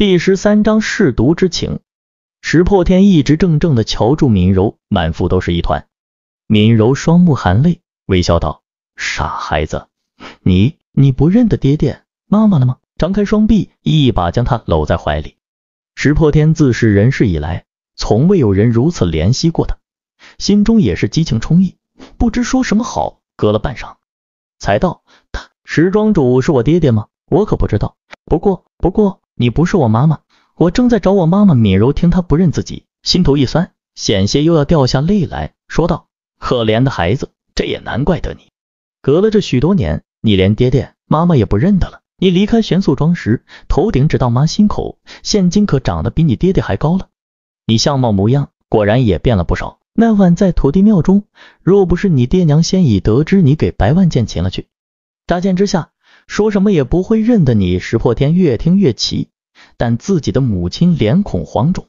第十三章舐犊之情。石破天一直怔怔的瞧住敏柔，满腹都是一团。敏柔双目含泪，微笑道：“傻孩子，你你不认得爹爹妈妈了吗？”张开双臂，一把将他搂在怀里。石破天自是人世以来，从未有人如此怜惜过他，心中也是激情充溢，不知说什么好。隔了半晌，才道：“石庄主是我爹爹吗？我可不知道。不过，不过……”你不是我妈妈，我正在找我妈妈。敏柔听他不认自己，心头一酸，险些又要掉下泪来，说道：“可怜的孩子，这也难怪得你。隔了这许多年，你连爹爹、妈妈也不认得了。你离开玄素庄时，头顶只到妈心口，现今可长得比你爹爹还高了。你相貌模样，果然也变了不少。那晚在土地庙中，若不是你爹娘先已得知你给白万剑擒了去，乍见之下……”说什么也不会认得你。石破天越听越奇，但自己的母亲脸孔黄肿，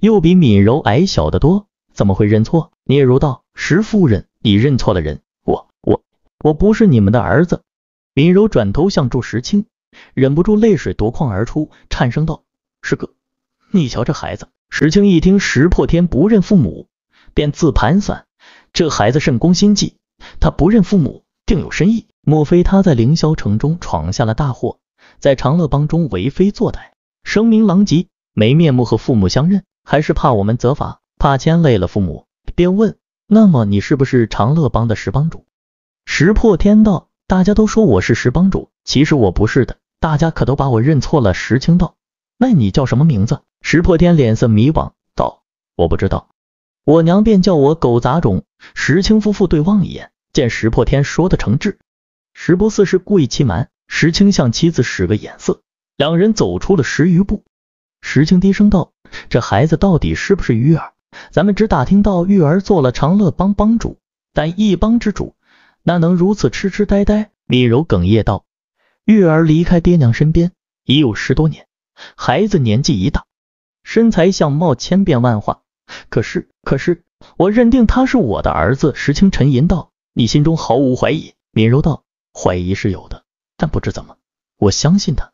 又比敏柔矮小得多，怎么会认错？聂如道：“石夫人，你认错了人，我、我、我不是你们的儿子。”敏柔转头向住石青，忍不住泪水夺眶而出，颤声道：“师哥，你瞧这孩子。”石青一听石破天不认父母，便自盘算，这孩子甚攻心计，他不认父母，定有深意。莫非他在凌霄城中闯下了大祸，在长乐帮中为非作歹，声名狼藉，没面目和父母相认，还是怕我们责罚，怕牵累了父母，便问：那么你是不是长乐帮的石帮主？石破天道：大家都说我是石帮主，其实我不是的，大家可都把我认错了。石青道：那你叫什么名字？石破天脸色迷惘，道：我不知道，我娘便叫我狗杂种。石青夫妇对望一眼，见石破天说的诚挚。石不四是故意欺瞒，石青向妻子使个眼色，两人走出了十余步。石青低声道：“这孩子到底是不是玉儿？咱们只打听到玉儿做了长乐帮帮主，但一帮之主，哪能如此痴痴呆呆？”敏柔哽咽道：“玉儿离开爹娘身边已有十多年，孩子年纪已大，身材相貌千变万化。可是，可是我认定他是我的儿子。”石青沉吟道：“你心中毫无怀疑？”敏柔道。怀疑是有的，但不知怎么，我相信他，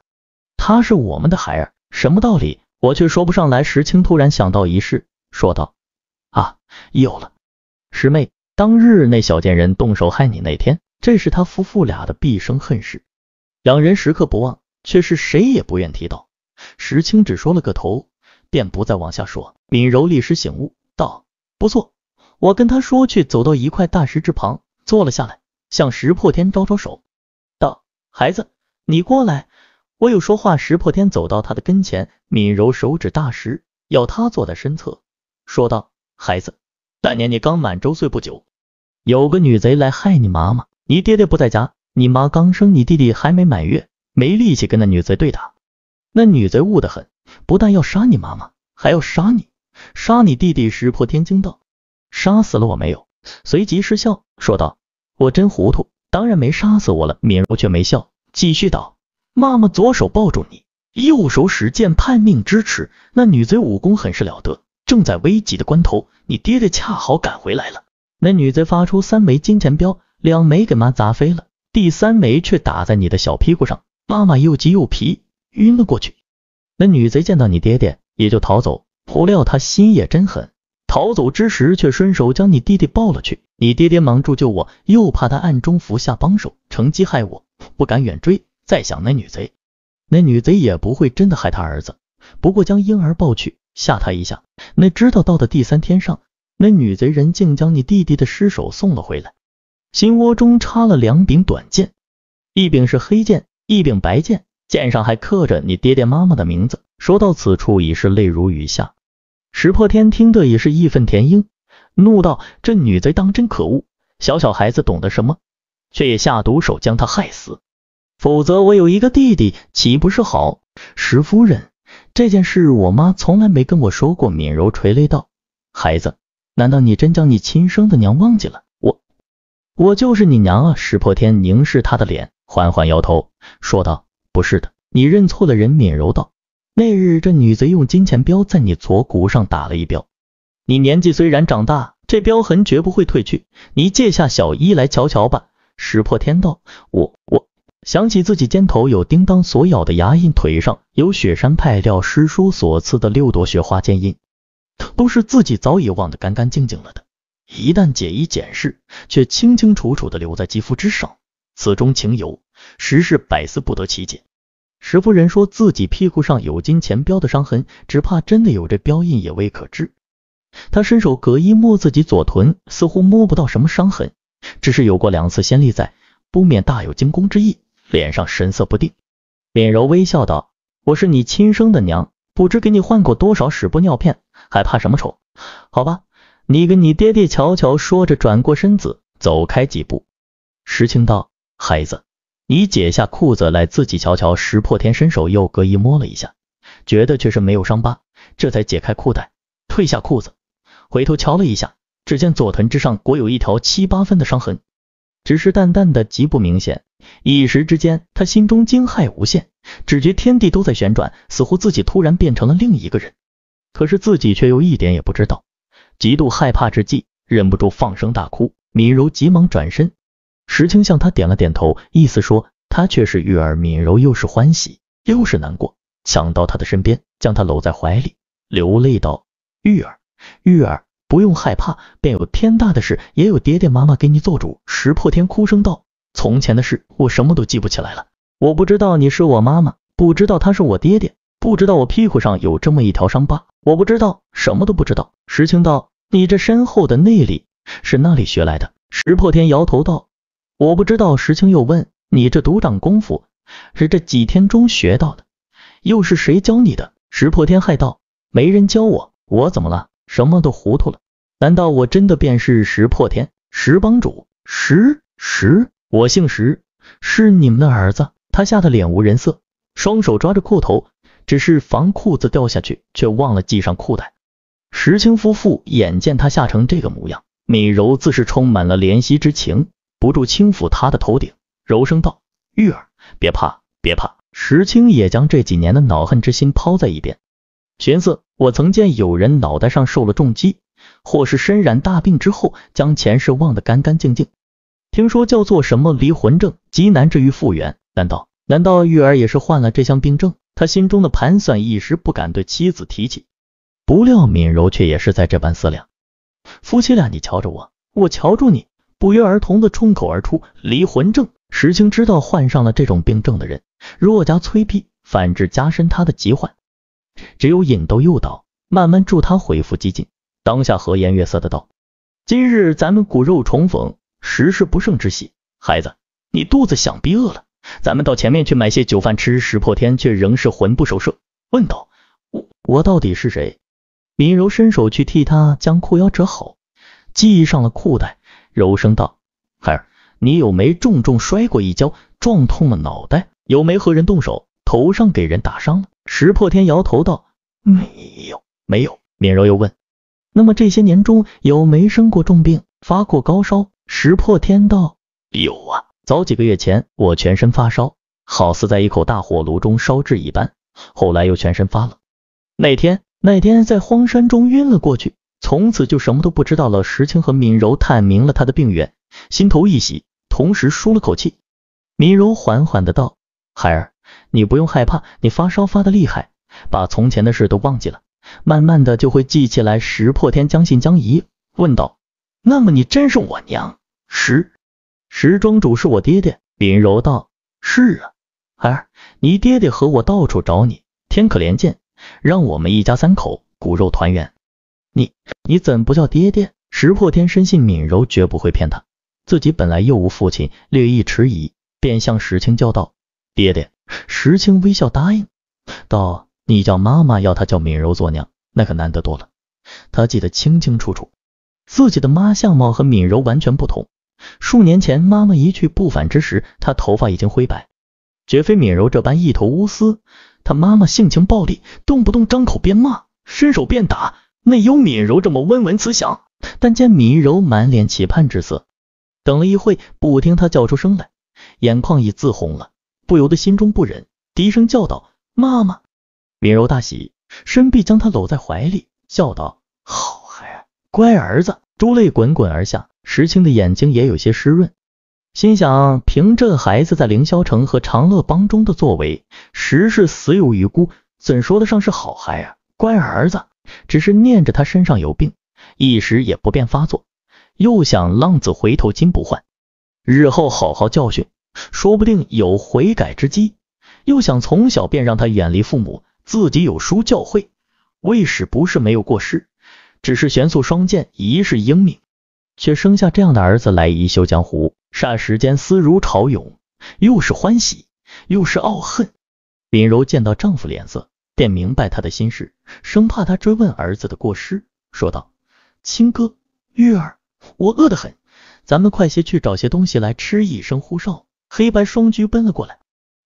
他是我们的孩儿，什么道理我却说不上来。石青突然想到一事，说道：“啊，有了，师妹，当日那小贱人动手害你那天，这是他夫妇俩的毕生恨事，两人时刻不忘，却是谁也不愿提到。”石青只说了个头，便不再往下说。敏柔立时醒悟，道：“不错，我跟他说去。”走到一块大石之旁，坐了下来。向石破天招招手，道：“孩子，你过来，我有说话。”石破天走到他的跟前，敏柔手指大石，要他坐在身侧，说道：“孩子，那年你刚满周岁不久，有个女贼来害你妈妈，你爹爹不在家，你妈刚生你弟弟还没满月，没力气跟那女贼对打。那女贼恶得很，不但要杀你妈妈，还要杀你，杀你弟弟。”石破天惊道：“杀死了我没有？”随即失笑，说道。我真糊涂，当然没杀死我了。敏柔却没笑，继续道：“妈妈左手抱住你，右手使剑叛命支持。那女贼武功很是了得，正在危急的关头，你爹爹恰好赶回来了。那女贼发出三枚金钱镖，两枚给妈砸飞了，第三枚却打在你的小屁股上。妈妈又急又皮，晕了过去。那女贼见到你爹爹，也就逃走。不料她心也真狠，逃走之时，却顺手将你弟弟抱了去。”你爹爹忙助救我，又怕他暗中伏下帮手，乘机害我，不敢远追。再想那女贼，那女贼也不会真的害他儿子，不过将婴儿抱去吓他一下。那知道到的第三天上，那女贼人竟将你弟弟的尸首送了回来，心窝中插了两柄短剑，一柄是黑剑，一柄白剑，剑上还刻着你爹爹妈妈的名字。说到此处已是泪如雨下，石破天听得也是义愤填膺。怒道：“这女贼当真可恶，小小孩子懂得什么，却也下毒手将她害死。否则我有一个弟弟，岂不是好？”石夫人，这件事我妈从来没跟我说过。敏柔垂泪道：“孩子，难道你真将你亲生的娘忘记了？我，我就是你娘啊！”石破天凝视她的脸，缓缓摇头，说道：“不是的，你认错了人。”敏柔道：“那日这女贼用金钱镖在你左骨上打了一镖。”你年纪虽然长大，这镖痕绝不会褪去。你借下小衣来瞧瞧吧。石破天道，我我想起自己肩头有叮当所咬的牙印，腿上有雪山派料师叔所赐的六朵雪花剑印，都是自己早已忘得干干净净了的。一旦解衣检视，却清清楚楚的留在肌肤之上。此中情由，实是百思不得其解。石夫人说自己屁股上有金钱镖的伤痕，只怕真的有这镖印也未可知。他伸手隔衣摸自己左臀，似乎摸不到什么伤痕，只是有过两次先例在，不免大有惊弓之意，脸上神色不定。脸柔微笑道：“我是你亲生的娘，不知给你换过多少屎布尿片，还怕什么丑？好吧，你跟你爹爹瞧瞧。”说着转过身子，走开几步。石青道：“孩子，你解下裤子来自己瞧瞧。”石破天伸手又隔衣摸了一下，觉得却是没有伤疤，这才解开裤带，褪下裤子。回头瞧了一下，只见左臀之上裹有一条七八分的伤痕，只是淡淡的，极不明显。一时之间，他心中惊骇无限，只觉天地都在旋转，似乎自己突然变成了另一个人，可是自己却又一点也不知道。极度害怕之际，忍不住放声大哭。敏柔急忙转身，石青向他点了点头，意思说他却是玉儿。敏柔又是欢喜又是难过，抢到他的身边，将他搂在怀里，流泪道：“玉儿。”玉儿，不用害怕，便有天大的事，也有爹爹妈妈给你做主。石破天哭声道：“从前的事，我什么都记不起来了，我不知道你是我妈妈，不知道他是我爹爹，不知道我屁股上有这么一条伤疤，我不知道，什么都不知道。”石青道：“你这深厚的内力是哪里学来的？”石破天摇头道：“我不知道。”石青又问：“你这独掌功夫是这几天中学到的，又是谁教你的？”石破天害道：“没人教我，我怎么了？”什么都糊涂了，难道我真的便是石破天？石帮主，石石，我姓石，是你们的儿子。他吓得脸无人色，双手抓着裤头，只是防裤子掉下去，却忘了系上裤带。石青夫妇眼见他吓成这个模样，米柔自是充满了怜惜之情，不住轻抚他的头顶，柔声道：“玉儿，别怕，别怕。”石青也将这几年的恼恨之心抛在一边，寻思。我曾见有人脑袋上受了重击，或是身染大病之后，将前世忘得干干净净，听说叫做什么离魂症，极难治愈复原。难道难道玉儿也是患了这项病症？他心中的盘算一时不敢对妻子提起，不料敏柔却也是在这般思量。夫妻俩你瞧着我，我瞧住你，不约而同的冲口而出离魂症。石青知道患上了这种病症的人，若加催逼，反致加深他的疾患。只有引逗诱导，慢慢助他恢复激进。当下和颜悦色的道：“今日咱们骨肉重逢，实是不胜之喜。孩子，你肚子想必饿了，咱们到前面去买些酒饭吃。”石破天却仍是魂不守舍，问道：“我我到底是谁？”敏柔伸手去替他将裤腰折好，系上了裤带，柔声道：“孩儿，你有没重重摔过一跤，撞痛了脑袋？有没和人动手？”头上给人打伤了，石破天摇头道，没有，没有。敏柔又问，那么这些年中有没生过重病，发过高烧？石破天道，有啊，早几个月前我全身发烧，好似在一口大火炉中烧制一般，后来又全身发冷，那天那天在荒山中晕了过去，从此就什么都不知道了。石青和敏柔探明了他的病源，心头一喜，同时舒了口气。敏柔缓缓的道，孩儿。你不用害怕，你发烧发的厉害，把从前的事都忘记了，慢慢的就会记起来。石破天将信将疑，问道：“那么你真是我娘？”石石庄主是我爹爹，敏柔道：“是啊，孩儿，你爹爹和我到处找你，天可怜见，让我们一家三口骨肉团圆。你，你怎不叫爹爹？”石破天深信敏柔绝不会骗他，自己本来又无父亲，略一迟疑，便向石青叫道：“爹爹。”石青微笑答应道：“你叫妈妈，要她叫敏柔做娘，那可难得多了。他记得清清楚楚，自己的妈相貌和敏柔完全不同。数年前妈妈一去不返之时，她头发已经灰白，绝非敏柔这般一头乌丝。她妈妈性情暴戾，动不动张口便骂，伸手便打，内有敏柔这么温文慈祥？但见敏柔满脸期盼之色，等了一会，不听她叫出声来，眼眶已自红了。”不由得心中不忍，低声叫道：“妈妈！”敏柔大喜，伸臂将他搂在怀里，笑道：“好孩儿，乖儿子。”珠泪滚滚而下，石青的眼睛也有些湿润，心想：凭这孩子在凌霄城和长乐帮中的作为，实是死有余辜，怎说得上是好孩儿、乖儿子？只是念着他身上有病，一时也不便发作，又想浪子回头金不换，日后好好教训。说不定有悔改之机，又想从小便让他远离父母，自己有书教诲。未使不是没有过失，只是玄素双剑一世英明，却生下这样的儿子来一秀江湖。霎时间思如潮涌，又是欢喜，又是懊恨。敏柔见到丈夫脸色，便明白他的心事，生怕他追问儿子的过失，说道：“亲哥，玉儿，我饿得很，咱们快些去找些东西来吃。”一声呼哨。黑白双驹奔了过来，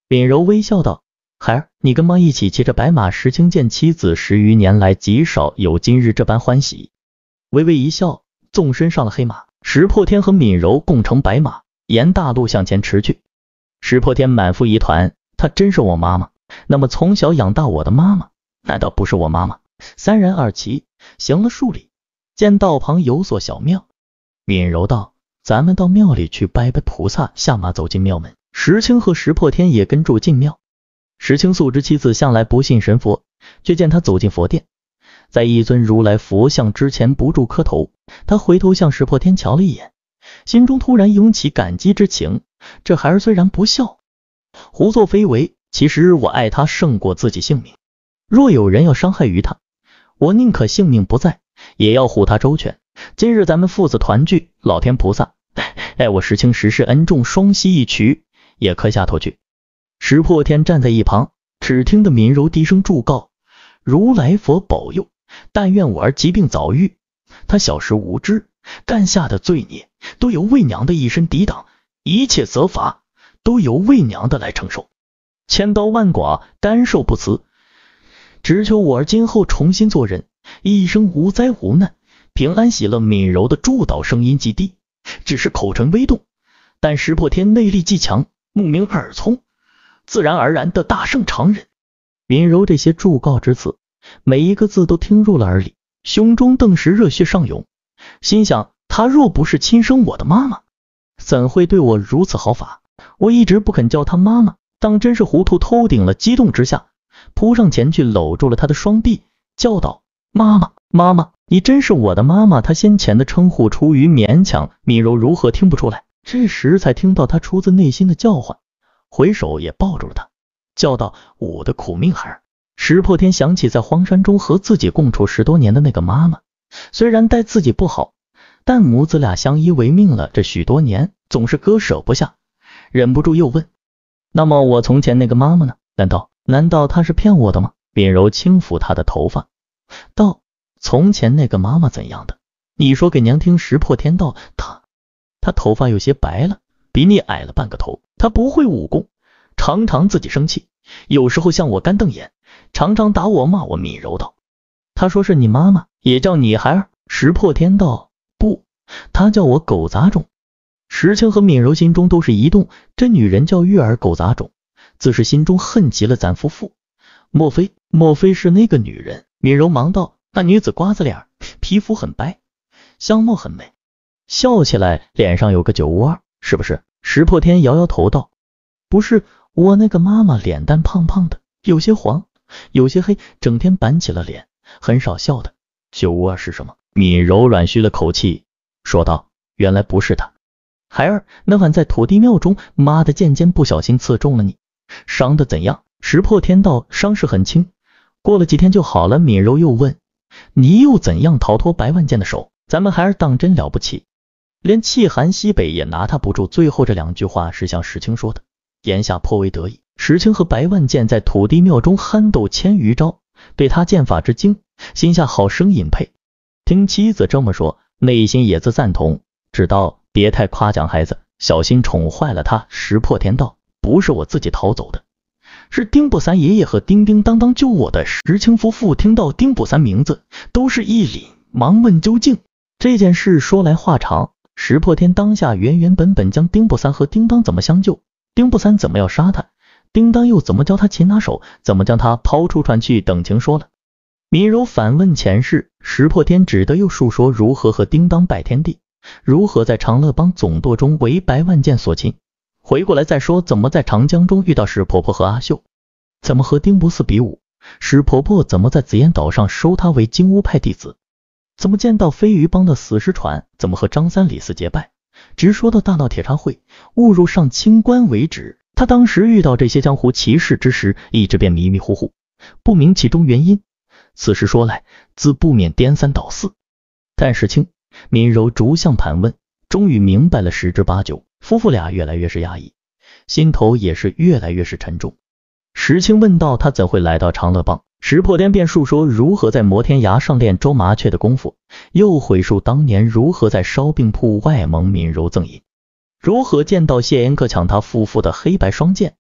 敏柔微笑道：“孩儿，你跟妈一起骑着白马石青见妻子十余年来极少有今日这般欢喜。”微微一笑，纵身上了黑马。石破天和敏柔共乘白马，沿大路向前驰去。石破天满腹疑团，她真是我妈妈？那么从小养大我的妈妈，难道不是我妈妈？三人二骑行了数里，见道旁有所小庙，敏柔道。咱们到庙里去拜拜菩萨。下马走进庙门，石青和石破天也跟住进庙。石青素知妻子向来不信神佛，却见他走进佛殿，在一尊如来佛像之前不住磕头。他回头向石破天瞧了一眼，心中突然涌起感激之情。这孩儿虽然不孝，胡作非为，其实我爱他胜过自己性命。若有人要伤害于他，我宁可性命不在，也要护他周全。今日咱们父子团聚，老天菩萨，哎，我石青石氏恩重双膝一曲，也磕下头去。石破天站在一旁，只听得敏柔低声祝告：如来佛保佑，但愿我儿疾病早愈。他小时无知，干下的罪孽都由魏娘的一身抵挡，一切责罚都由魏娘的来承受，千刀万剐甘受不辞，只求我儿今后重新做人，一生无灾无难。平安喜乐，敏柔的祝祷声音极低，只是口唇微动。但石破天内力极强，目明耳聪，自然而然的大胜常人。敏柔这些祝告之词，每一个字都听入了耳里，胸中顿时热血上涌，心想：她若不是亲生我的妈妈，怎会对我如此好法？我一直不肯叫她妈妈，当真是糊涂透顶了。激动之下，扑上前去，搂住了她的双臂，叫道：“妈妈，妈妈！”你真是我的妈妈，他先前的称呼出于勉强，敏柔如何听不出来？这时才听到他出自内心的叫唤，回首也抱住了他，叫道：“我的苦命孩儿！”石破天想起在荒山中和自己共处十多年的那个妈妈，虽然待自己不好，但母子俩相依为命了这许多年，总是割舍不下，忍不住又问：“那么我从前那个妈妈呢？难道难道她是骗我的吗？”敏柔轻抚她的头发，道。从前那个妈妈怎样的？你说给娘听。石破天道，她，她头发有些白了，比你矮了半个头。她不会武功，常常自己生气，有时候向我干瞪眼，常常打我骂我。敏柔道，她说是你妈妈，也叫你孩儿。石破天道不，她叫我狗杂种。石青和敏柔心中都是一动，这女人叫玉儿狗杂种，自是心中恨极了咱夫妇。莫非莫非是那个女人？敏柔忙道。那女子瓜子脸，皮肤很白，相貌很美，笑起来脸上有个酒窝，是不是？石破天摇摇头道：“不是，我那个妈妈脸蛋胖胖的，有些黄，有些黑，整天板起了脸，很少笑的。”酒窝是什么？敏柔软吁了口气，说道：“原来不是他。”孩儿，那晚在土地庙中，妈的剑尖不小心刺中了你，伤的怎样？”石破天道：“伤势很轻，过了几天就好了。”敏柔又问。你又怎样逃脱白万剑的手？咱们孩儿当真了不起，连气寒西北也拿他不住。最后这两句话是向石青说的，言下颇为得意。石青和白万剑在土地庙中憨斗千余招，对他剑法之精，心下好生隐佩。听妻子这么说，内心也自赞同，只道别太夸奖孩子，小心宠坏了他。石破天道，不是我自己逃走的。是丁不三爷爷和叮叮当当救我的石青夫妇听到丁不三名字，都是一脸忙问究竟。这件事说来话长，石破天当下原原本本将丁不三和叮当怎么相救，丁不三怎么要杀他，叮当又怎么教他擒拿手，怎么将他抛出船去等情说了。敏柔反问前世，石破天只得又述说如何和叮当拜天地，如何在长乐帮总舵中为白万剑所擒。回过来再说，怎么在长江中遇到石婆婆和阿秀？怎么和丁不四比武？石婆婆怎么在紫烟岛上收他为金乌派弟子？怎么见到飞鱼帮的死尸船？怎么和张三李四结拜？直说到大闹铁叉会，误入上清观为止。他当时遇到这些江湖奇事之时，一直便迷迷糊糊，不明其中原因。此事说来，自不免颠三倒四。但是清敏柔逐项盘问，终于明白了十之八九。夫妇俩越来越是压抑，心头也是越来越是沉重。石青问道：“他怎会来到长乐帮？”石破天便述说如何在摩天崖上练捉麻雀的功夫，又回述当年如何在烧饼铺外蒙敏柔赠银，如何见到谢烟客抢他夫妇的黑白双剑，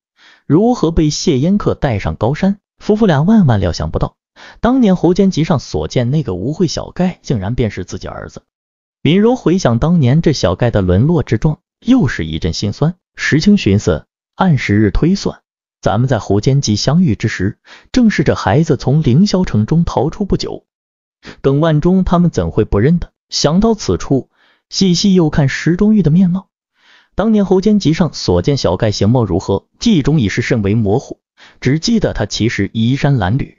如何被谢烟客带上高山。夫妇俩万万料想不到，当年侯间集上所见那个无秽小盖，竟然便是自己儿子。敏柔回想当年这小盖的沦落之状。又是一阵心酸，石青寻思，按时日推算，咱们在侯监级相遇之时，正是这孩子从凌霄城中逃出不久。耿万忠他们怎会不认得？想到此处，细细又看石中玉的面貌，当年侯监集上所见小盖形貌如何，记忆中已是甚为模糊，只记得他其实衣衫褴褛，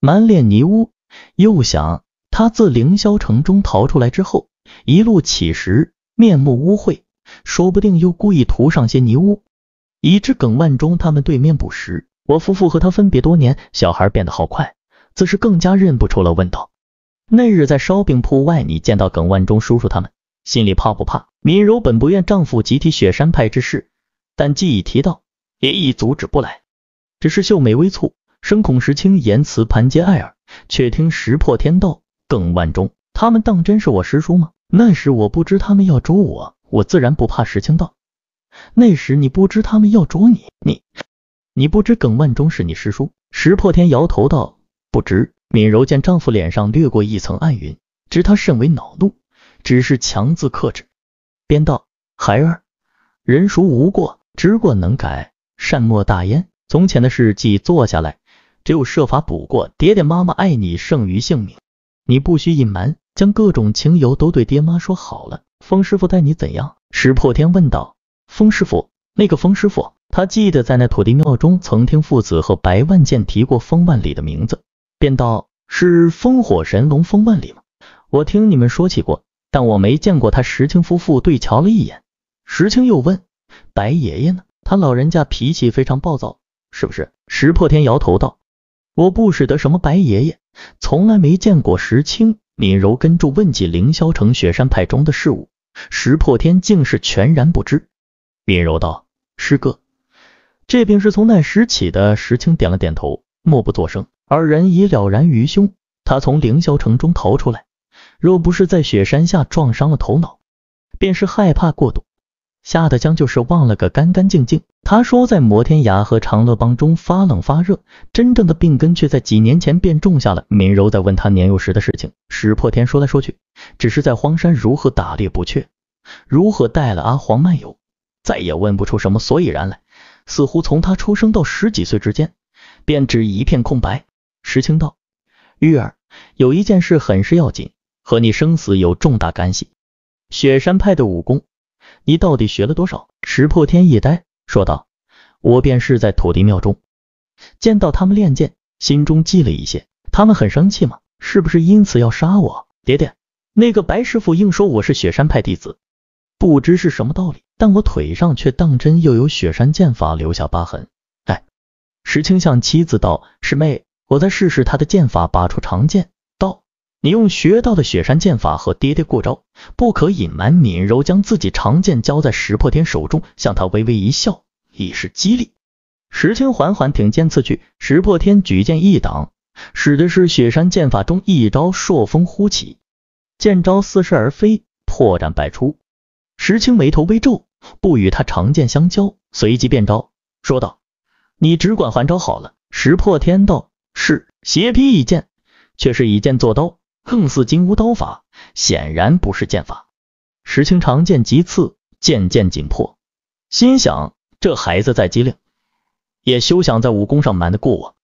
满脸泥污。又想他自凌霄城中逃出来之后，一路乞食，面目污秽。说不定又故意涂上些泥污，以至耿万忠他们对面捕食。我夫妇和他分别多年，小孩变得好快，自是更加认不出了。问道：那日在烧饼铺外，你见到耿万忠叔叔他们，心里怕不怕？敏柔本不愿丈夫集体雪山派之事，但既已提到，也已阻止不来，只是秀眉微蹙，声恐时轻，言辞盘结艾尔，却听石破天道：耿万忠他们当真是我师叔吗？那时我不知他们要捉我。我自然不怕石青道，那时你不知他们要捉你，你，你不知耿万忠是你师叔。石破天摇头道，不知。敏柔见丈夫脸上掠过一层暗云，知他甚为恼怒，只是强自克制，便道，孩儿，人孰无过，知过能改，善莫大焉。从前的事既做下来，只有设法补过。爹爹妈妈爱你胜于性命，你不需隐瞒，将各种情由都对爹妈说好了。风师傅待你怎样？石破天问道。风师傅，那个风师傅，他记得在那土地庙中曾听父子和白万剑提过风万里的名字，便道是风火神龙风万里吗？我听你们说起过，但我没见过他。石青夫妇对瞧了一眼。石青又问，白爷爷呢？他老人家脾气非常暴躁，是不是？石破天摇头道，我不识得什么白爷爷，从来没见过。石青、敏柔跟住问起凌霄城雪山派中的事务。石破天竟是全然不知，闵柔道：“师哥，这病是从那时起的。”石青点了点头，默不作声。二人已了然于胸。他从凌霄城中逃出来，若不是在雪山下撞伤了头脑，便是害怕过度。吓得将就是忘了个干干净净。他说在摩天崖和长乐帮中发冷发热，真正的病根却在几年前便种下了。敏柔在问他年幼时的事情，石破天说来说去，只是在荒山如何打猎不缺，如何带了阿黄漫游，再也问不出什么所以然来。似乎从他出生到十几岁之间，便只一片空白。石青道：“玉儿有一件事很是要紧，和你生死有重大干系。雪山派的武功。”你到底学了多少？石破天一呆，说道：“我便是在土地庙中见到他们练剑，心中记了一些。他们很生气吗？是不是因此要杀我？爹爹，那个白师傅硬说我是雪山派弟子，不知是什么道理，但我腿上却当真又有雪山剑法留下疤痕。”哎，石青向妻子道：“师妹，我再试试他的剑法。”拔出长剑。你用学到的雪山剑法和爹爹过招，不可隐瞒。敏柔将自己长剑交在石破天手中，向他微微一笑，以示激励。石青缓缓挺剑刺去，石破天举剑一挡，使的是雪山剑法中一招朔风呼起，剑招似是而非，破绽百出。石青眉头微皱，不与他长剑相交，随即便招，说道：“你只管还招好了。”石破天道：“是。”斜劈一剑，却是一剑作刀。更似金乌刀法，显然不是剑法。石青长剑急刺，渐渐紧迫，心想这孩子再机灵，也休想在武功上瞒得过我。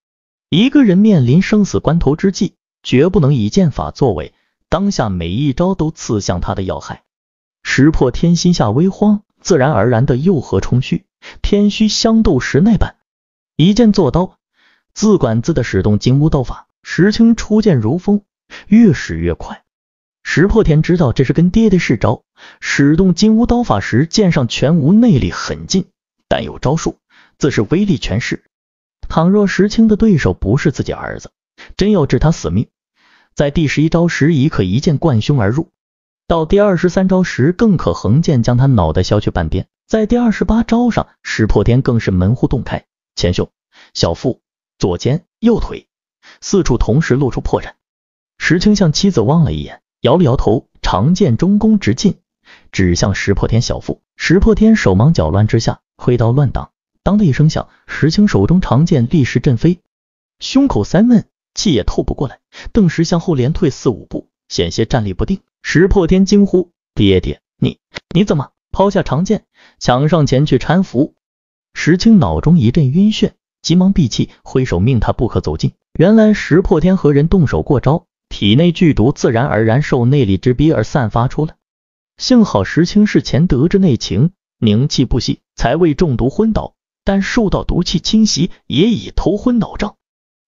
一个人面临生死关头之际，绝不能以剑法作伪，当下每一招都刺向他的要害。石破天心下微慌，自然而然的又和冲虚，天虚相斗时那般，一剑作刀，自管自的使动金乌刀法。石青出剑如风。越使越快，石破天知道这是跟爹爹试招，使动金乌刀法时，剑上全无内力痕迹，但有招数，自是威力全失。倘若石青的对手不是自己儿子，真要置他死命，在第十一招时，已可一剑贯胸而入；到第二十三招时，更可横剑将他脑袋削去半边；在第二十八招上，石破天更是门户洞开，前胸、小腹、左肩、右腿四处同时露出破绽。石青向妻子望了一眼，摇了摇头，长剑中宫直进，指向石破天小腹。石破天手忙脚乱之下，挥刀乱挡，当的一声响，石青手中长剑立时震飞，胸口塞闷，气也透不过来，顿时向后连退四五步，险些站立不定。石破天惊呼：“爹爹，你你怎么？”抛下长剑，抢上前去搀扶。石青脑中一阵晕眩，急忙闭气，挥手命他不可走近。原来石破天和人动手过招。体内剧毒自然而然受内力之逼而散发出来，幸好石青事前得知内情，凝气不息，才未中毒昏倒，但受到毒气侵袭，也已头昏脑胀。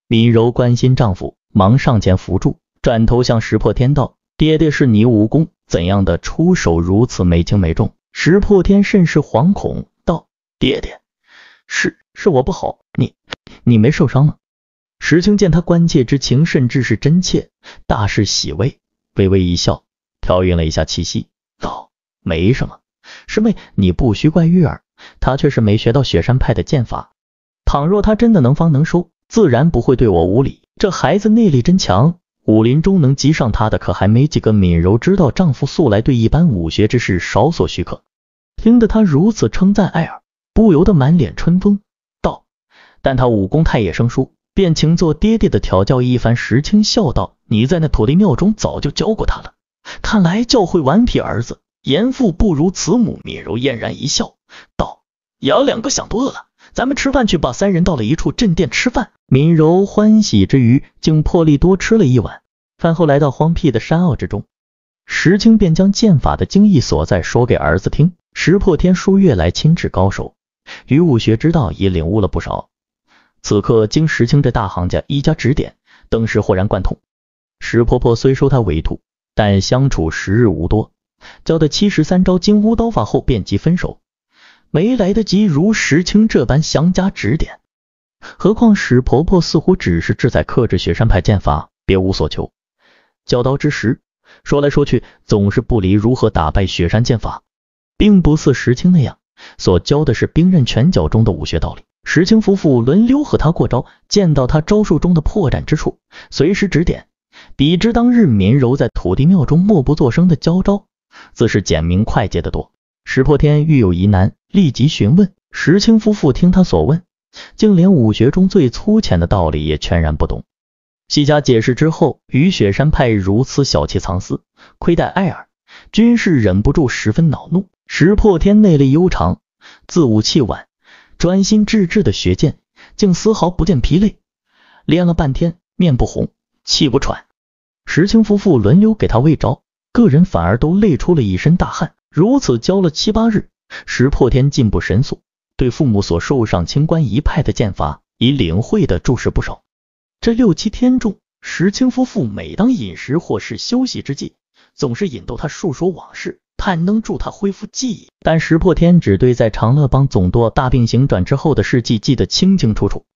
敏柔关心丈夫，忙上前扶住，转头向石破天道：“爹爹，是你武功怎样的出手如此没轻没重？”石破天甚是惶恐道：“爹爹，是是我不好，你你没受伤吗？”石青见他关切之情，甚至是真切，大是喜慰，微微一笑，调匀了一下气息，道：没什么，师妹，你不需怪玉儿，她却是没学到雪山派的剑法。倘若她真的能方能收，自然不会对我无礼。这孩子内力真强，武林中能及上她的，可还没几个。敏柔知道丈夫素来对一般武学之事少所许可，听得他如此称赞爱尔，不由得满脸春风，道：但她武功太也生疏。便请做爹爹的调教一番。石青笑道：“你在那土地庙中早就教过他了。”看来教会顽皮儿子，严父不如慈母。敏柔嫣然一笑，道：“爷两个想多了，咱们吃饭去吧。”三人到了一处镇店吃饭，敏柔欢喜之余，竟破例多吃了一碗饭。后来到荒僻的山坳之中，石青便将剑法的精义所在说给儿子听。石破天数月来亲至高手，于武学之道也领悟了不少。此刻经石青这大行家一家指点，登时豁然贯通。石婆婆虽收她为徒，但相处时日无多，教的七十三招金乌刀法后便即分手，没来得及如石青这般详加指点。何况史婆婆似乎只是志在克制雪山派剑法，别无所求。教刀之时，说来说去总是不离如何打败雪山剑法，并不似石青那样，所教的是兵刃、拳脚中的武学道理。石青夫妇轮流和他过招，见到他招数中的破绽之处，随时指点，比之当日民柔在土地庙中默不作声的教招，自是简明快捷得多。石破天遇有疑难，立即询问石青夫妇，听他所问，竟连武学中最粗浅的道理也全然不懂。细加解释之后，于雪山派如此小气藏私，亏待爱儿，均是忍不住十分恼怒。石破天内力悠长，自悟气晚。专心致志的学剑，竟丝毫不见疲累，练了半天，面不红，气不喘。石青夫妇轮流给他喂着，个人反而都累出了一身大汗。如此教了七八日，石破天进步神速，对父母所授上清观一派的剑法，已领会的注释不少。这六七天中，石青夫妇每当饮食或是休息之际，总是引逗他述说往事。探能助他恢复记忆，但石破天只对在长乐帮总舵大病行转之后的事迹记得清清楚楚，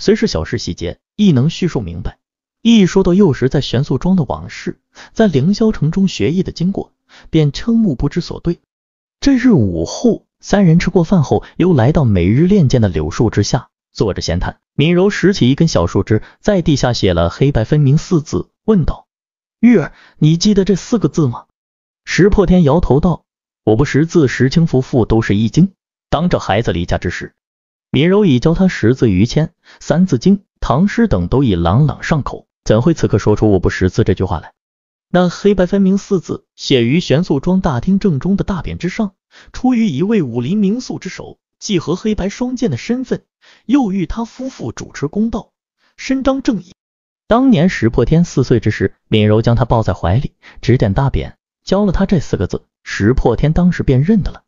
虽是小事细节，亦能叙述明白。一说到幼时在玄素庄的往事，在凌霄城中学艺的经过，便瞠目不知所对。这日午后，三人吃过饭后，又来到每日练剑的柳树之下，坐着闲谈。敏柔拾起一根小树枝，在地下写了黑白分明四字，问道：“玉儿，你记得这四个字吗？”石破天摇头道：“我不识字。”石青夫妇都是一惊。当这孩子离家之时，敏柔已教他识字、于谦、三字经、唐诗等都已朗朗上口，怎会此刻说出我不识字这句话来？那黑白分明四字写于玄素庄大厅正中的大匾之上，出于一位武林名宿之手，既合黑白双剑的身份，又与他夫妇主持公道，伸张正义。当年石破天四岁之时，敏柔将他抱在怀里，指点大匾。教了他这四个字，石破天当时便认得了。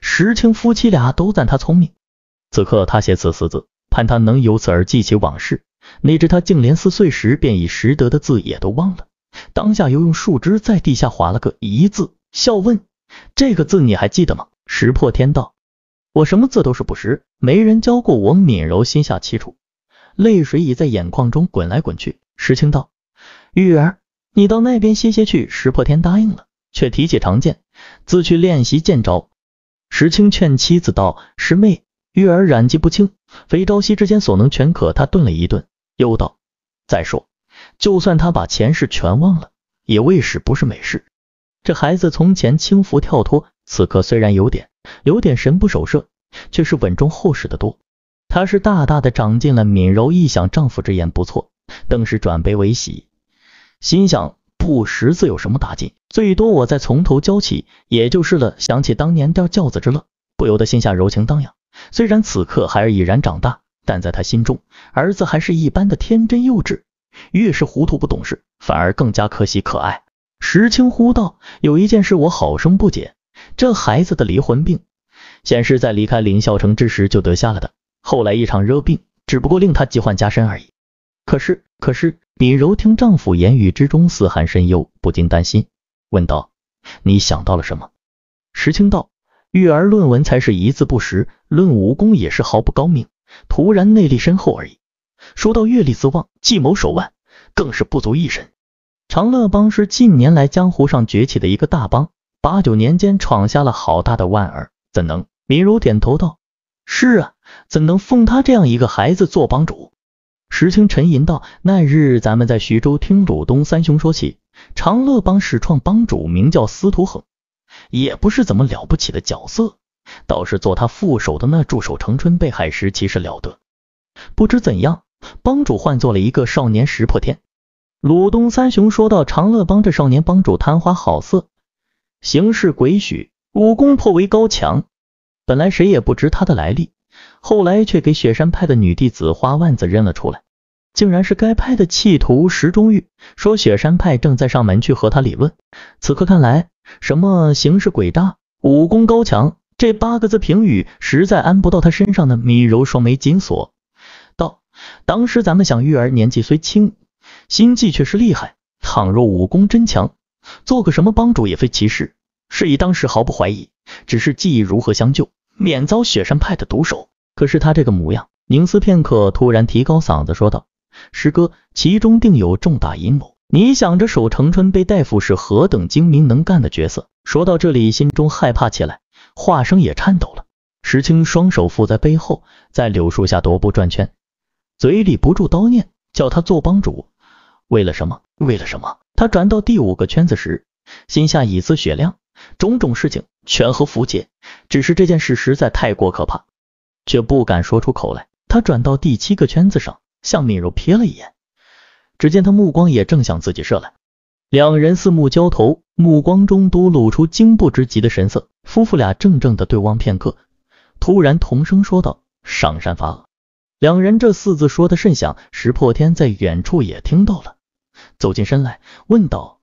石青夫妻俩都赞他聪明。此刻他写此四字，盼他能由此而记起往事。哪知他竟连四岁时便已识得的字也都忘了。当下又用树枝在地下划了个一字，笑问：“这个字你还记得吗？”石破天道：“我什么字都是不识，没人教过我。”敏柔心下凄楚，泪水已在眼眶中滚来滚去。石青道：“玉儿，你到那边歇歇去。”石破天答应了。却提起长剑，自去练习剑招。石青劝妻子道：“师妹，玉儿染疾不轻，非朝夕之间所能全可。”他顿了一顿，又道：“再说，就算他把前世全忘了，也未始不是美事。这孩子从前轻浮跳脱，此刻虽然有点有点神不守舍，却是稳重厚实的多。他是大大的长进了。”敏柔一想丈夫之言不错，顿时转悲为喜，心想。不识字有什么大紧？最多我再从头教起，也就是了。想起当年吊轿子之乐，不由得心下柔情荡漾。虽然此刻孩儿已然长大，但在他心中，儿子还是一般的天真幼稚。越是糊涂不懂事，反而更加可喜可爱。石青呼道：“有一件事我好生不解，这孩子的离魂病，显示是在离开林孝成之时就得下了的。后来一场热病，只不过令他疾患加深而已。可是，可是。”敏柔听丈夫言语之中似含深忧，不禁担心，问道：“你想到了什么？”石青道：“玉儿论文才是一字不识，论武功也是毫不高明，徒然内力深厚而已。说到阅历资望、计谋手腕，更是不足一人。长乐帮是近年来江湖上崛起的一个大帮，八九年间闯下了好大的腕儿，怎能？敏柔点头道：“是啊，怎能奉他这样一个孩子做帮主？”石青沉吟道：“那日咱们在徐州听鲁东三雄说起，长乐帮始创帮主名叫司徒恒，也不是怎么了不起的角色，倒是做他副手的那助手程春被害时，其实了得。不知怎样，帮主换做了一个少年石破天。鲁东三雄说道：“长乐帮这少年帮主贪花好色，行事鬼许，武功颇为高强，本来谁也不知他的来历。”后来却给雪山派的女弟子花万子认了出来，竟然是该派的弃徒石中玉。说雪山派正在上门去和他理论。此刻看来，什么行事诡诈、武功高强这八个字评语实在安不到他身上的米柔双眉紧锁，道：“当时咱们想玉儿年纪虽轻，心计却是厉害。倘若武功真强，做个什么帮主也非其事。是以当时毫不怀疑，只是记忆如何相救，免遭雪山派的毒手。”可是他这个模样，凝思片刻，突然提高嗓子说道：“师哥，其中定有重大阴谋。你想着守城春被大夫是何等精明能干的角色。”说到这里，心中害怕起来，话声也颤抖了。石青双手负在背后，在柳树下踱步转圈，嘴里不住叨念：“叫他做帮主，为了什么？为了什么？”他转到第五个圈子时，心下已自雪亮，种种事情全和符节，只是这件事实在太过可怕。却不敢说出口来。他转到第七个圈子上，向敏柔瞥了一眼，只见他目光也正向自己射来，两人四目交投，目光中都露出惊怖之极的神色。夫妇俩怔怔的对望片刻，突然同声说道：“赏善罚恶。”两人这四字说的甚响，石破天在远处也听到了，走近身来问道：“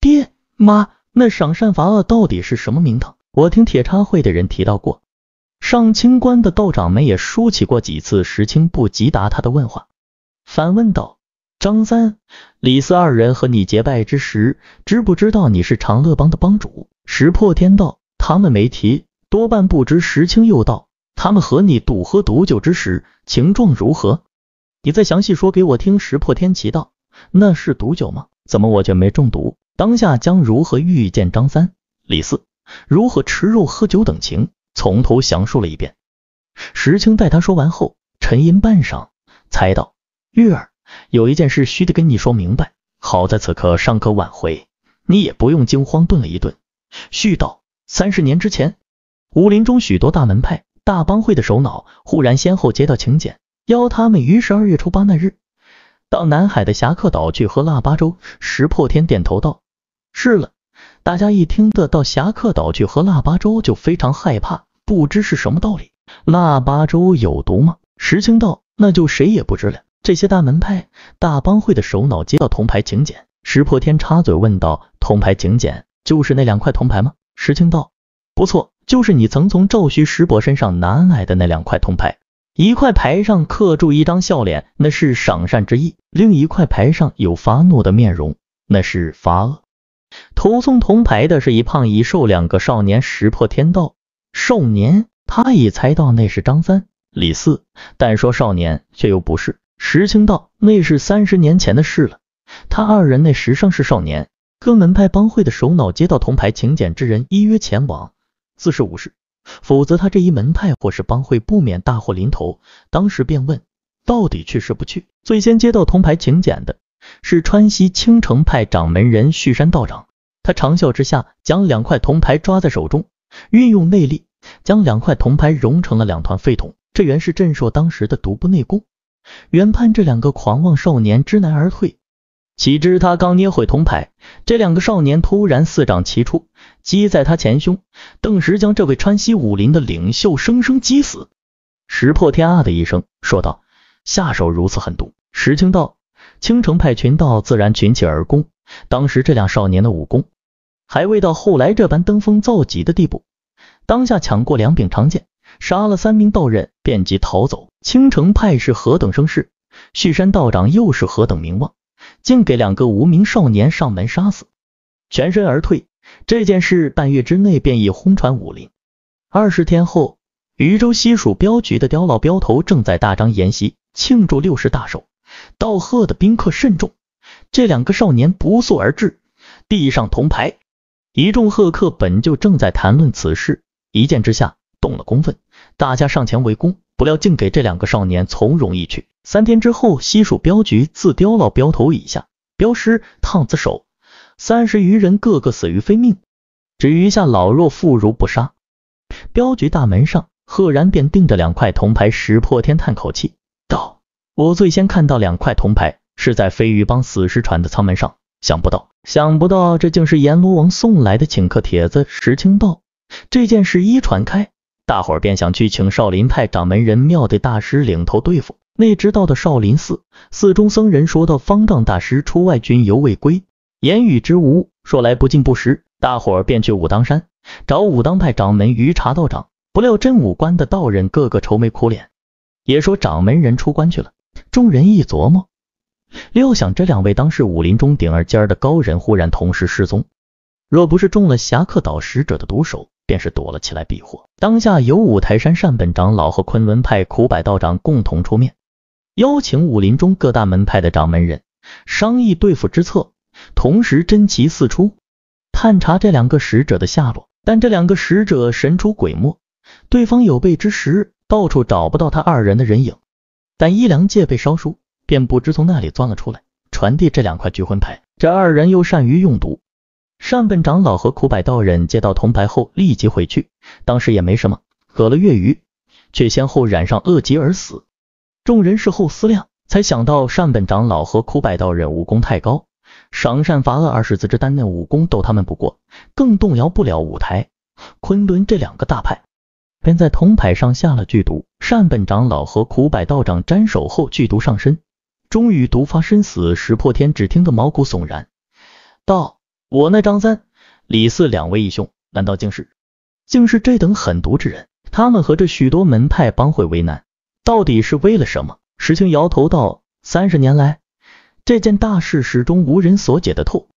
爹妈，那赏善罚恶到底是什么名堂？我听铁叉会的人提到过。”上清观的道长们也说起过几次石青不及答他的问话，反问道：张三、李四二人和你结拜之时，知不知道你是长乐帮的帮主？石破天道，他们没提，多半不知。石青又道：他们和你赌喝毒酒之时，情状如何？你再详细说给我听。石破天奇道：那是毒酒吗？怎么我却没中毒？当下将如何遇见张三、李四，如何吃肉喝酒等情。从头详述了一遍，石青待他说完后，沉吟半晌，猜道：“玉儿，有一件事需得跟你说明白。好在此刻尚可挽回，你也不用惊慌。”顿了一顿，续道：“三十年之前，武林中许多大门派、大帮会的首脑，忽然先后接到请柬，邀他们于十二月初八那日，到南海的侠客岛去喝腊八粥。”石破天点头道：“是了，大家一听得到侠客岛去喝腊八粥，就非常害怕。”不知是什么道理，腊八粥有毒吗？石青道，那就谁也不知了。这些大门派、大帮会的首脑接到铜牌请柬，石破天插嘴问道，铜牌请柬就是那两块铜牌吗？石青道，不错，就是你曾从赵徐石伯身上拿来的那两块铜牌，一块牌上刻住一张笑脸，那是赏善之意；另一块牌上有发怒的面容，那是发恶。投送铜牌的是一胖一瘦两个少年，石破天道。少年，他已猜到那是张三、李四，但说少年却又不是。石青道，那是三十年前的事了。他二人那时尚是少年，各门派帮会的首脑接到铜牌请柬之人，依约前往自是无事，否则他这一门派或是帮会不免大祸临头。当时便问，到底去是不去？最先接到铜牌请柬的是川西青城派掌门人旭山道长，他长笑之下，将两块铜牌抓在手中。运用内力，将两块铜牌融成了两团废铜。这原是镇朔当时的独步内功。原判这两个狂妄少年知难而退，岂知他刚捏毁铜牌，这两个少年突然四掌齐出，击在他前胸，顿时将这位川西武林的领袖生生击死。石破天啊的一声说道：“下手如此狠毒。”石青道：“青城派群盗自然群起而攻。当时这两少年的武功。”还未到后来这般登峰造极的地步，当下抢过两柄长剑，杀了三名道人，便即逃走。青城派是何等声势，旭山道长又是何等名望，竟给两个无名少年上门杀死，全身而退这件事，半月之内便已轰传武林。二十天后，渝州西蜀镖局的刁老镖头正在大张筵席庆祝六十大寿，道贺的宾客甚众，这两个少年不速而至，递上铜牌。一众贺客本就正在谈论此事，一见之下动了公愤，大家上前围攻，不料竟给这两个少年从容一去。三天之后，西蜀镖局自雕老镖头以下，镖师、趟子手三十余人，个个死于非命。只余下老弱妇孺不杀。镖局大门上赫然便钉着两块铜牌。石破天叹口气道：“我最先看到两块铜牌，是在飞鱼帮死尸船的舱门上。”想不到，想不到，这竟是阎罗王送来的请客帖子。石青道，这件事一传开，大伙儿便想去请少林派掌门人妙的大师领头对付。那知道的少林寺，寺中僧人说到方丈大师出外军游未归，言语之无，说来不尽不实。大伙儿便去武当山找武当派掌门于茶道长，不料真武关的道人个个愁眉苦脸，也说掌门人出关去了。众人一琢磨。料想这两位当世武林中顶儿尖儿的高人忽然同时失踪，若不是中了侠客岛使者的毒手，便是躲了起来避祸。当下有五台山善本长老和昆仑派苦百道长共同出面，邀请武林中各大门派的掌门人商议对付之策，同时珍奇四出，探查这两个使者的下落。但这两个使者神出鬼没，对方有备之时，到处找不到他二人的人影。但伊良戒备稍疏。便不知从那里钻了出来，传递这两块聚魂牌。这二人又善于用毒。善本长老和苦百道人接到铜牌后，立即回去。当时也没什么，隔了月余，却先后染上恶疾而死。众人事后思量，才想到善本长老和苦百道人武功太高，赏善罚恶二十四之丹内武功斗他们不过，更动摇不了五台、昆仑这两个大派。便在铜牌上下了剧毒。善本长老和苦百道长沾手后，剧毒上身。终于毒发身死，石破天只听得毛骨悚然，道：“我那张三、李四两位义兄，难道竟是竟是这等狠毒之人？他们和这许多门派帮会为难，到底是为了什么？”石青摇头道：“三十年来，这件大事始终无人所解的透。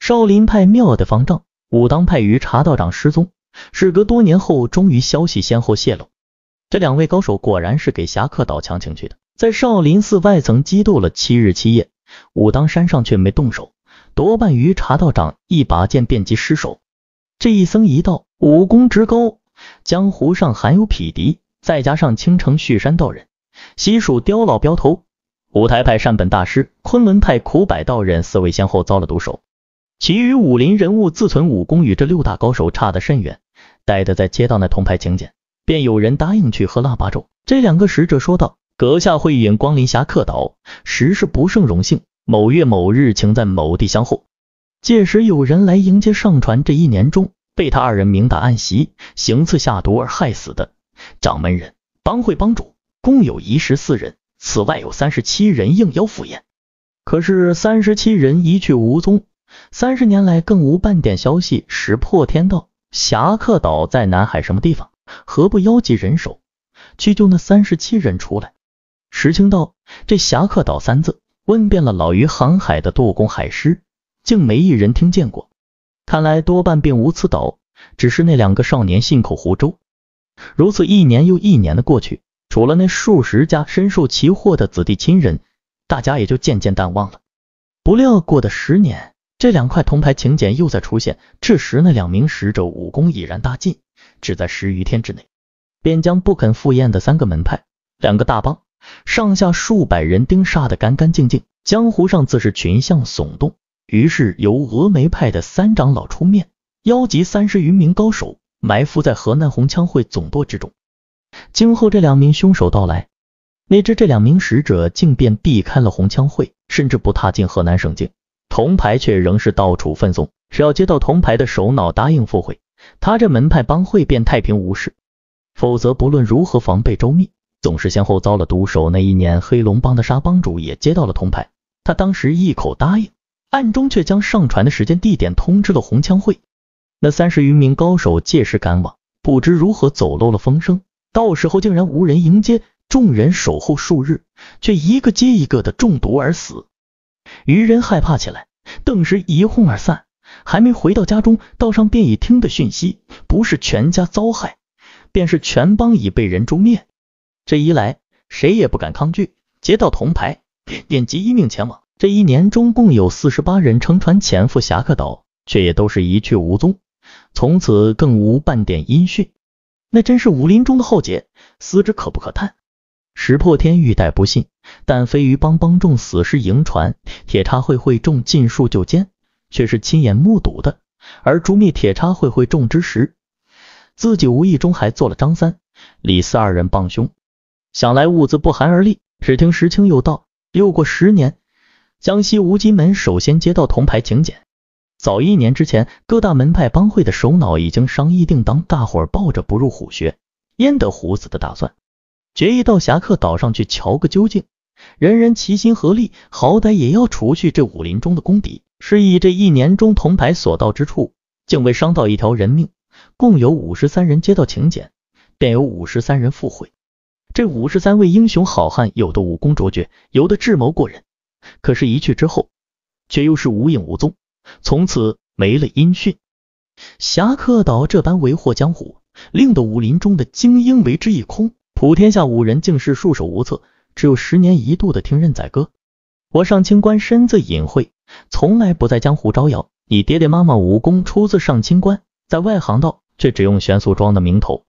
少林派庙的方丈、武当派于茶道长失踪，事隔多年后，终于消息先后泄露。这两位高手果然是给侠客岛强请去的。”在少林寺外层激斗了七日七夜，武当山上却没动手，多半于茶道长一把剑便即失手。这一僧一道武功之高，江湖上罕有匹敌。再加上青城旭山道人、西蜀刁老镖头、五台派善本大师、昆仑派苦柏道人四位先后遭了毒手，其余武林人物自存武功与这六大高手差得甚远。待得在接到那铜牌请柬，便有人答应去喝腊八粥。这两个使者说道。阁下慧眼光临侠客岛，实是不胜荣幸。某月某日，请在某地相候。届时有人来迎接上船。这一年中，被他二人明打暗袭、行刺下毒而害死的掌门人、帮会帮主，共有一十四人。此外有三十七人应邀赴宴，可是三十七人一去无踪，三十年来更无半点消息，石破天道。侠客岛在南海什么地方？何不邀集人手，去救那三十七人出来？石青道：“这侠客岛三字，问遍了老于航海的舵工海师，竟没一人听见过。看来多半并无此岛，只是那两个少年信口胡诌。如此一年又一年的过去，除了那数十家深受其祸的子弟亲人，大家也就渐渐淡忘了。不料过了十年，这两块铜牌请柬又再出现。这时那两名使者武功已然大进，只在十余天之内，便将不肯赴宴的三个门派、两个大帮。”上下数百人盯杀得干干净净，江湖上自是群象耸动。于是由峨眉派的三长老出面，邀集三十余名高手埋伏在河南红枪会总舵之中。今后这两名凶手到来，哪知这两名使者竟便避开了红枪会，甚至不踏进河南省境。铜牌却仍是到处分送，只要接到铜牌的首脑答应赴会，他这门派帮会便太平无事；否则不论如何防备周密。总是先后遭了毒手。那一年，黑龙帮的沙帮主也接到了铜牌，他当时一口答应，暗中却将上船的时间、地点通知了红枪会。那三十余名高手借势赶往，不知如何走漏了风声，到时候竟然无人迎接。众人守候数日，却一个接一个的中毒而死。余人害怕起来，顿时一哄而散。还没回到家中，道上便已听得讯息，不是全家遭害，便是全帮已被人诛灭。这一来，谁也不敢抗拒，接到铜牌便即一命前往。这一年中，共有四十八人乘船潜赴侠客岛，却也都是一去无踪，从此更无半点音讯。那真是武林中的浩劫，死者可不可叹？石破天欲带不信，但飞鱼帮帮众死尸迎船，铁叉会会众尽数救歼，却是亲眼目睹的。而诛灭铁叉会会众之时，自己无意中还做了张三、李四二人帮凶。想来兀自不寒而栗。只听石青又道：“又过十年，江西无极门首先接到铜牌请柬。早一年之前，各大门派帮会的首脑已经商议定当，大伙儿抱着不入虎穴，焉得虎子的打算，决意到侠客岛上去瞧个究竟。人人齐心合力，好歹也要除去这武林中的公敌。是以这一年中，铜牌所到之处，竟未伤到一条人命。共有五十三人接到请柬，便有五十三人赴会。”这五十三位英雄好汉，有的武功卓绝，有的智谋过人，可是，一去之后，却又是无影无踪，从此没了音讯。侠客岛这般为祸江湖，令得武林中的精英为之一空，普天下五人竟是束手无策，只有十年一度的听任宰割。我上清观身自隐晦，从来不在江湖招摇。你爹爹妈妈武功出自上清观，在外行道却只用玄素庄的名头。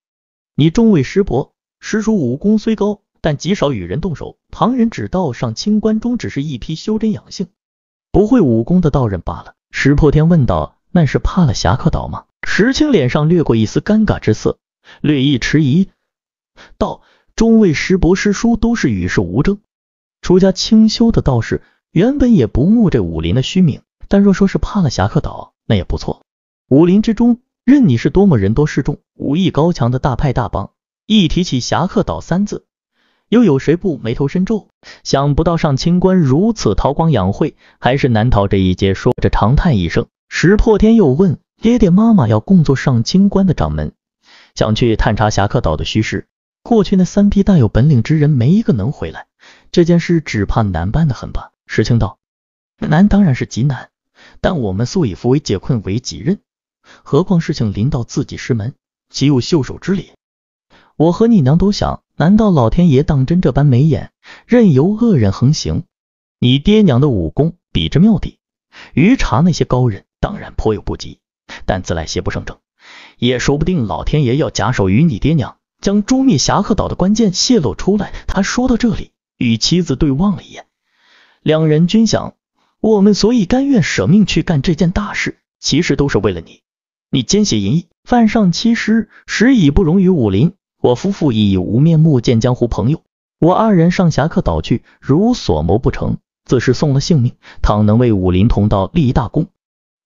你众位师伯。师叔武功虽高，但极少与人动手。旁人只道上清观中只是一批修真养性、不会武功的道人罢了。石破天问道：“那是怕了侠客岛吗？”石青脸上掠过一丝尴尬之色，略一迟疑，道：“中位师伯师叔都是与世无争、出家清修的道士，原本也不慕这武林的虚名。但若说是怕了侠客岛，那也不错。武林之中，任你是多么人多势众、武艺高强的大派大帮。”一提起侠客岛三字，又有谁不眉头深皱？想不到上清观如此韬光养晦，还是难逃这一劫。说着长叹一声，石破天又问：“爹爹妈妈要共做上清观的掌门，想去探查侠客岛的虚实。过去那三批大有本领之人，没一个能回来，这件事只怕难办的很吧？”石青道：“难当然是极难，但我们素以扶危解困为己任，何况事情临到自己师门，岂有袖手之理？”我和你娘都想，难道老天爷当真这般没眼，任由恶人横行？你爹娘的武功比之妙底余查那些高人，当然颇有不及，但自来邪不胜正，也说不定老天爷要假手于你爹娘，将诛灭侠客岛的关键泄露出来。他说到这里，与妻子对望了一眼，两人均想，我们所以甘愿舍命去干这件大事，其实都是为了你。你奸邪淫逸，犯上欺师，实已不容于武林。我夫妇已无面目见江湖朋友，我二人上侠客岛去，如所谋不成，自是送了性命。倘能为武林同道立一大功，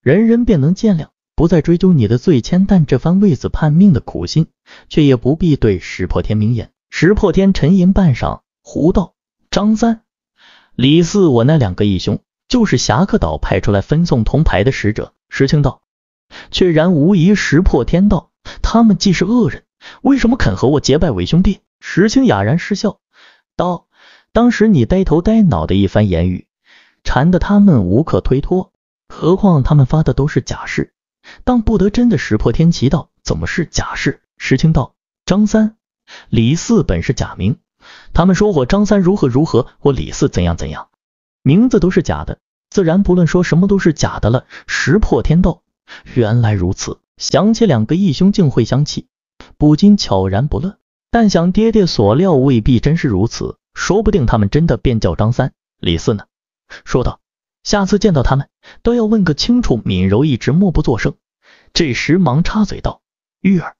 人人便能见谅，不再追究你的罪愆。但这番为子叛命的苦心，却也不必对石破天明言。石破天沉吟半晌，胡道：“张三、李四，我那两个义兄，就是侠客岛派出来分送铜牌的使者。”石青道：“确然无疑。”石破天道：“他们既是恶人。”为什么肯和我结拜为兄弟？石青哑然失笑，道：“当时你呆头呆脑的一番言语，缠得他们无可推脱。何况他们发的都是假誓，当不得真的。”石破天奇道：“怎么是假誓？”石青道：“张三、李四本是假名，他们说我张三如何如何，我李四怎样怎样，名字都是假的，自然不论说什么都是假的了。”石破天道：“原来如此，想起两个义兄竟会相起。”不禁悄然不乐，但想爹爹所料未必真是如此，说不定他们真的便叫张三、李四呢。说道，下次见到他们都要问个清楚。敏柔一直默不作声，这时忙插嘴道：“玉儿，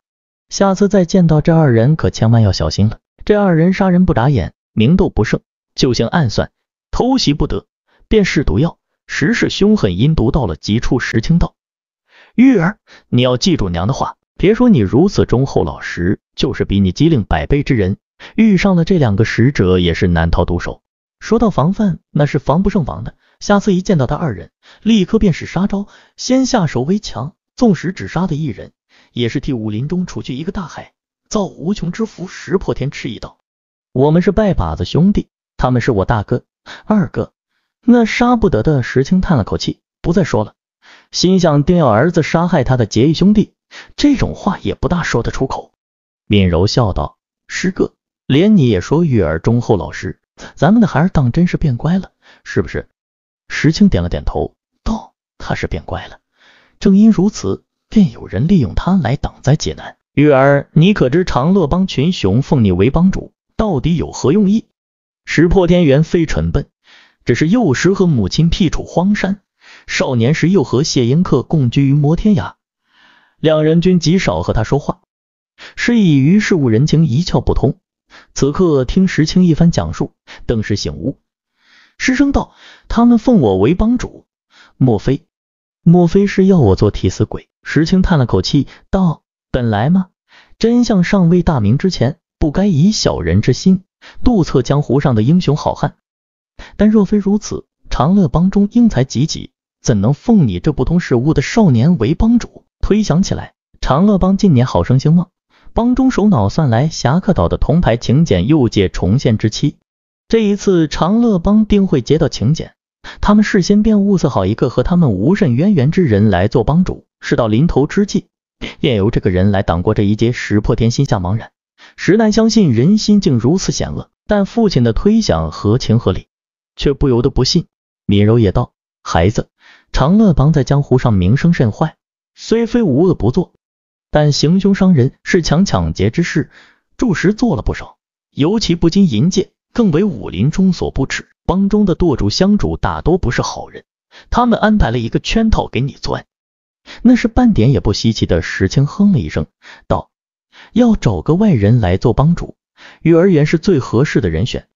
下次再见到这二人可千万要小心了，这二人杀人不眨眼，明斗不胜，就像暗算，偷袭不得，便是毒药，实是凶狠阴毒到了极处。”石青道：“玉儿，你要记住娘的话。”别说你如此忠厚老实，就是比你机灵百倍之人，遇上了这两个使者也是难逃毒手。说到防范，那是防不胜防的。下次一见到他二人，立刻便是杀招，先下手为强，纵使只杀得一人，也是替武林中除去一个大害，造无穷之福。石破天吃一道：“我们是拜把子兄弟，他们是我大哥、二哥，那杀不得的。”石青叹了口气，不再说了，心想定要儿子杀害他的结义兄弟。这种话也不大说得出口，敏柔笑道：“师哥，连你也说玉儿忠厚老实，咱们的孩儿当真是变乖了，是不是？”石青点了点头，道：“他是变乖了，正因如此，便有人利用他来挡灾解难。玉儿，你可知长乐帮群雄奉你为帮主，到底有何用意？”石破天元非蠢笨，只是幼时和母亲僻处荒山，少年时又和谢英克共居于摩天崖。两人均极少和他说话，是以于事物人情一窍不通。此刻听石青一番讲述，顿时醒悟，失声道：“他们奉我为帮主，莫非莫非是要我做替死鬼？”石青叹了口气道：“本来嘛，真相尚未大明之前，不该以小人之心度测江湖上的英雄好汉。但若非如此，长乐帮中英才济济，怎能奉你这不通事物的少年为帮主？”推想起来，长乐帮近年好生兴旺，帮中首脑算来，侠客岛的铜牌请柬又借重现之期，这一次长乐帮定会接到请柬。他们事先便物色好一个和他们无甚渊源之人来做帮主，事到临头之际，便由这个人来挡过这一劫。石破天心下茫然，实难相信人心竟如此险恶，但父亲的推想合情合理，却不由得不信。敏柔也道：“孩子，长乐帮在江湖上名声甚坏。”虽非无恶不作，但行凶伤人、是抢抢劫之事，住实做了不少。尤其不经银界，更为武林中所不齿。帮中的舵主、香主大多不是好人，他们安排了一个圈套给你钻，那是半点也不稀奇的。石青哼了一声，道：“要找个外人来做帮主，幼儿言是最合适的人选。”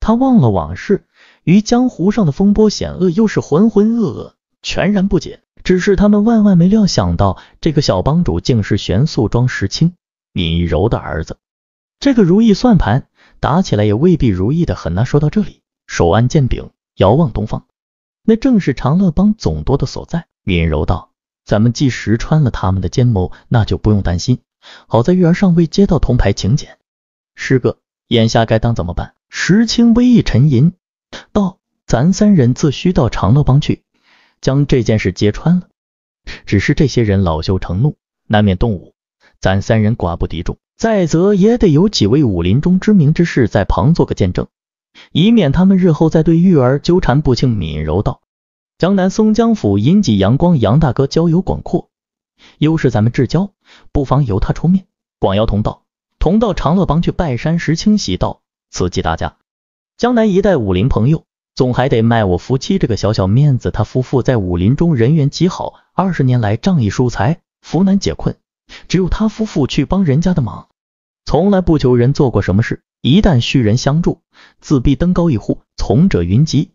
他忘了往事，于江湖上的风波险恶，又是浑浑噩噩，全然不解。只是他们万万没料想到，这个小帮主竟是玄素庄石青、敏柔的儿子。这个如意算盘打起来也未必如意的很。呐。说到这里，手按剑柄，遥望东方，那正是长乐帮总舵的所在。敏柔道：“咱们既识穿了他们的奸谋，那就不用担心。好在玉儿尚未接到铜牌请柬，师哥，眼下该当怎么办？”石青微一沉吟，道：“咱三人自需到长乐帮去。”将这件事揭穿了，只是这些人恼羞成怒，难免动武，咱三人寡不敌众，再则也得有几位武林中知名之士在旁做个见证，以免他们日后再对玉儿纠缠不清。敏柔道，江南松江府尹季阳光，杨大哥交友广阔，又是咱们至交，不妨由他出面。广邀同道，同到长乐帮去拜山石清喜道，此即大家江南一带武林朋友。总还得卖我夫妻这个小小面子。他夫妇在武林中人缘极好，二十年来仗义疏财，扶难解困，只有他夫妇去帮人家的忙，从来不求人做过什么事。一旦需人相助，自必登高一呼，从者云集。